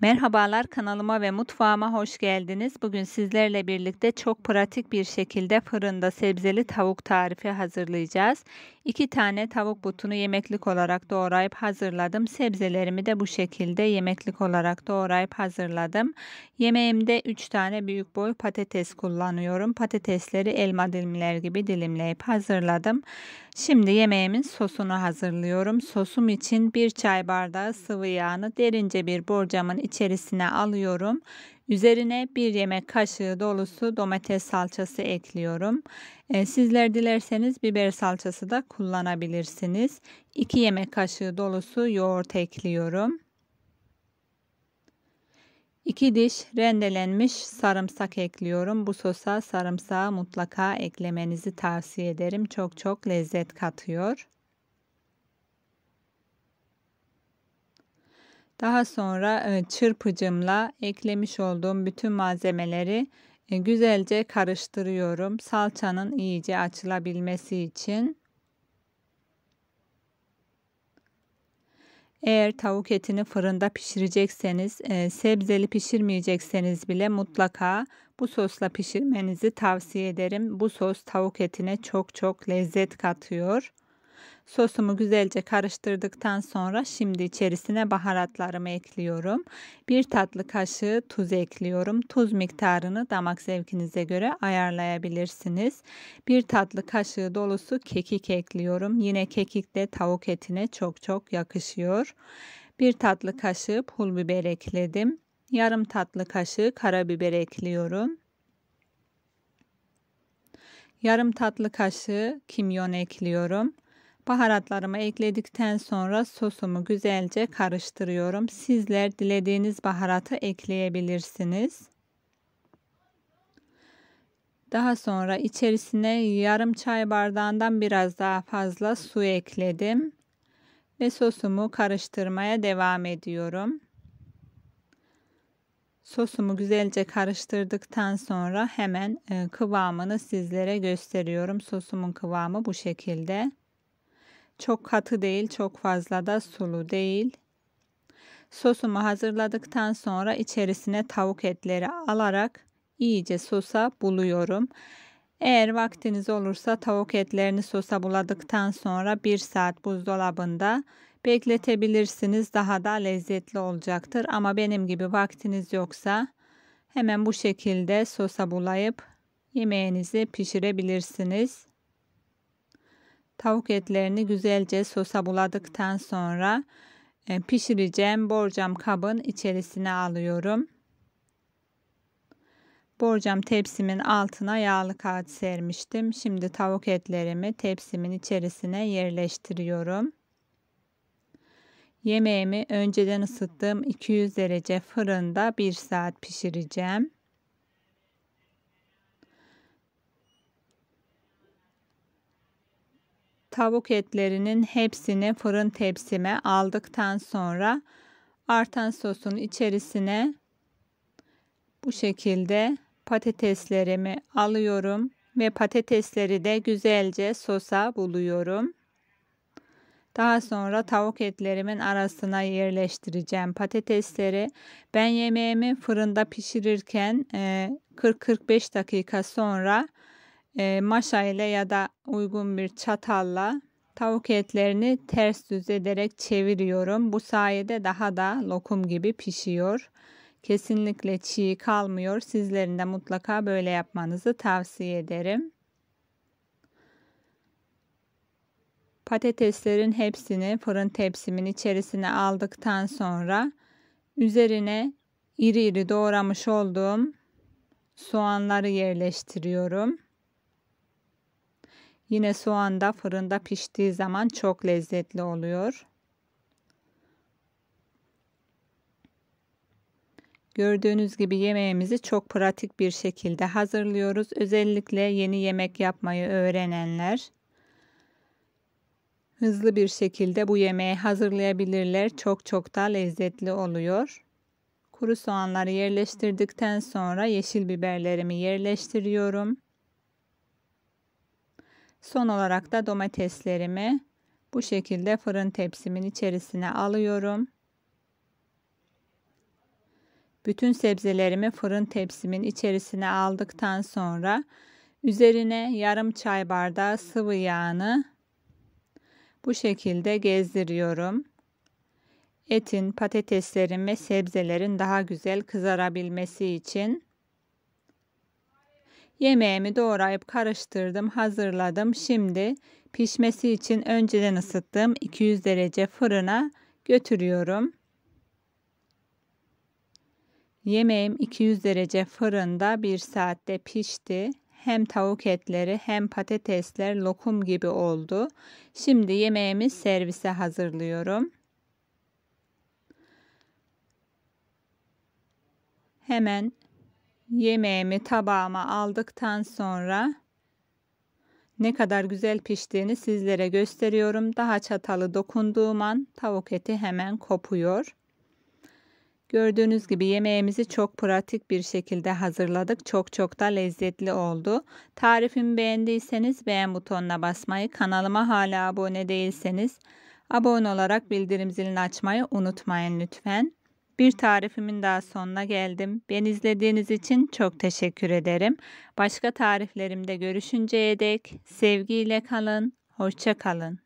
Merhabalar kanalıma ve mutfağıma hoş geldiniz. Bugün sizlerle birlikte çok pratik bir şekilde fırında sebzeli tavuk tarifi hazırlayacağız. İki tane tavuk butunu yemeklik olarak doğrayıp hazırladım. Sebzelerimi de bu şekilde yemeklik olarak doğrayıp hazırladım. Yemeğimde 3 tane büyük boy patates kullanıyorum. Patatesleri elma dilimler gibi dilimleyip hazırladım. Şimdi yemeğimin sosunu hazırlıyorum. Sosum için 1 çay bardağı sıvı yağını derince bir borcamın içerisine alıyorum. Üzerine bir yemek kaşığı dolusu domates salçası ekliyorum. E, sizler dilerseniz biber salçası da kullanabilirsiniz. 2 yemek kaşığı dolusu yoğurt ekliyorum. 2 diş rendelenmiş sarımsak ekliyorum. Bu sosa sarımsağı mutlaka eklemenizi tavsiye ederim. Çok çok lezzet katıyor. Daha sonra e, çırpıcımla eklemiş olduğum bütün malzemeleri e, güzelce karıştırıyorum. Salçanın iyice açılabilmesi için. Eğer tavuk etini fırında pişirecekseniz, e, sebzeli pişirmeyecekseniz bile mutlaka bu sosla pişirmenizi tavsiye ederim. Bu sos tavuk etine çok çok lezzet katıyor. Sosumu güzelce karıştırdıktan sonra şimdi içerisine baharatlarımı ekliyorum. Bir tatlı kaşığı tuz ekliyorum. Tuz miktarını damak zevkinize göre ayarlayabilirsiniz. Bir tatlı kaşığı dolusu kekik ekliyorum. Yine kekik de tavuk etine çok çok yakışıyor. Bir tatlı kaşığı pul biber ekledim. Yarım tatlı kaşığı karabiber ekliyorum. Yarım tatlı kaşığı kimyon ekliyorum. Baharatlarımı ekledikten sonra sosumu güzelce karıştırıyorum. Sizler dilediğiniz baharatı ekleyebilirsiniz. Daha sonra içerisine yarım çay bardağından biraz daha fazla su ekledim ve sosumu karıştırmaya devam ediyorum. Sosumu güzelce karıştırdıktan sonra hemen e, kıvamını sizlere gösteriyorum. Sosumun kıvamı bu şekilde. Çok katı değil, çok fazla da sulu değil. Sosumu hazırladıktan sonra içerisine tavuk etleri alarak iyice sosa buluyorum. Eğer vaktiniz olursa tavuk etlerini sosa buladıktan sonra 1 saat buzdolabında bekletebilirsiniz. Daha da lezzetli olacaktır. Ama benim gibi vaktiniz yoksa hemen bu şekilde sosa bulayıp yemeğinizi pişirebilirsiniz. Tavuk etlerini güzelce sosa buladıktan sonra e, pişireceğim borcam kabın içerisine alıyorum. Borcam tepsimin altına yağlı kağıt sermiştim. Şimdi tavuk etlerimi tepsimin içerisine yerleştiriyorum. Yemeğimi önceden ısıttığım 200 derece fırında 1 saat pişireceğim. Tavuk etlerinin hepsini fırın tepsime aldıktan sonra artan sosun içerisine bu şekilde patateslerimi alıyorum ve patatesleri de güzelce sosa buluyorum. Daha sonra tavuk etlerimin arasına yerleştireceğim patatesleri. Ben yemeğimi fırında pişirirken 40-45 dakika sonra e, maşa ile ya da uygun bir çatalla tavuk etlerini ters düz ederek çeviriyorum. Bu sayede daha da lokum gibi pişiyor. Kesinlikle çiğ kalmıyor. Sizlerin de mutlaka böyle yapmanızı tavsiye ederim. Patateslerin hepsini fırın tepsimin içerisine aldıktan sonra üzerine iri iri doğramış olduğum soğanları yerleştiriyorum. Yine soğan da fırında piştiği zaman çok lezzetli oluyor. Gördüğünüz gibi yemeğimizi çok pratik bir şekilde hazırlıyoruz. Özellikle yeni yemek yapmayı öğrenenler hızlı bir şekilde bu yemeği hazırlayabilirler. Çok çok da lezzetli oluyor. Kuru soğanları yerleştirdikten sonra yeşil biberlerimi yerleştiriyorum. Son olarak da domateslerimi bu şekilde fırın tepsimin içerisine alıyorum. Bütün sebzelerimi fırın tepsimin içerisine aldıktan sonra üzerine yarım çay bardağı sıvı yağını bu şekilde gezdiriyorum. Etin, patateslerin ve sebzelerin daha güzel kızarabilmesi için Yemeğimi doğrayıp karıştırdım, hazırladım. Şimdi pişmesi için önceden ısıttığım 200 derece fırına götürüyorum. Yemeğim 200 derece fırında bir saatte pişti. Hem tavuk etleri hem patatesler lokum gibi oldu. Şimdi yemeğimi servise hazırlıyorum. Hemen Yemeğimi tabağıma aldıktan sonra ne kadar güzel piştiğini sizlere gösteriyorum. Daha çatalı dokunduğum an tavuk eti hemen kopuyor. Gördüğünüz gibi yemeğimizi çok pratik bir şekilde hazırladık. Çok çok da lezzetli oldu. Tarifimi beğendiyseniz beğen butonuna basmayı, kanalıma hala abone değilseniz abone olarak bildirim zilini açmayı unutmayın lütfen. Bir tarifimin daha sonuna geldim. Beni izlediğiniz için çok teşekkür ederim. Başka tariflerimde görüşünceye dek sevgiyle kalın, hoşça kalın.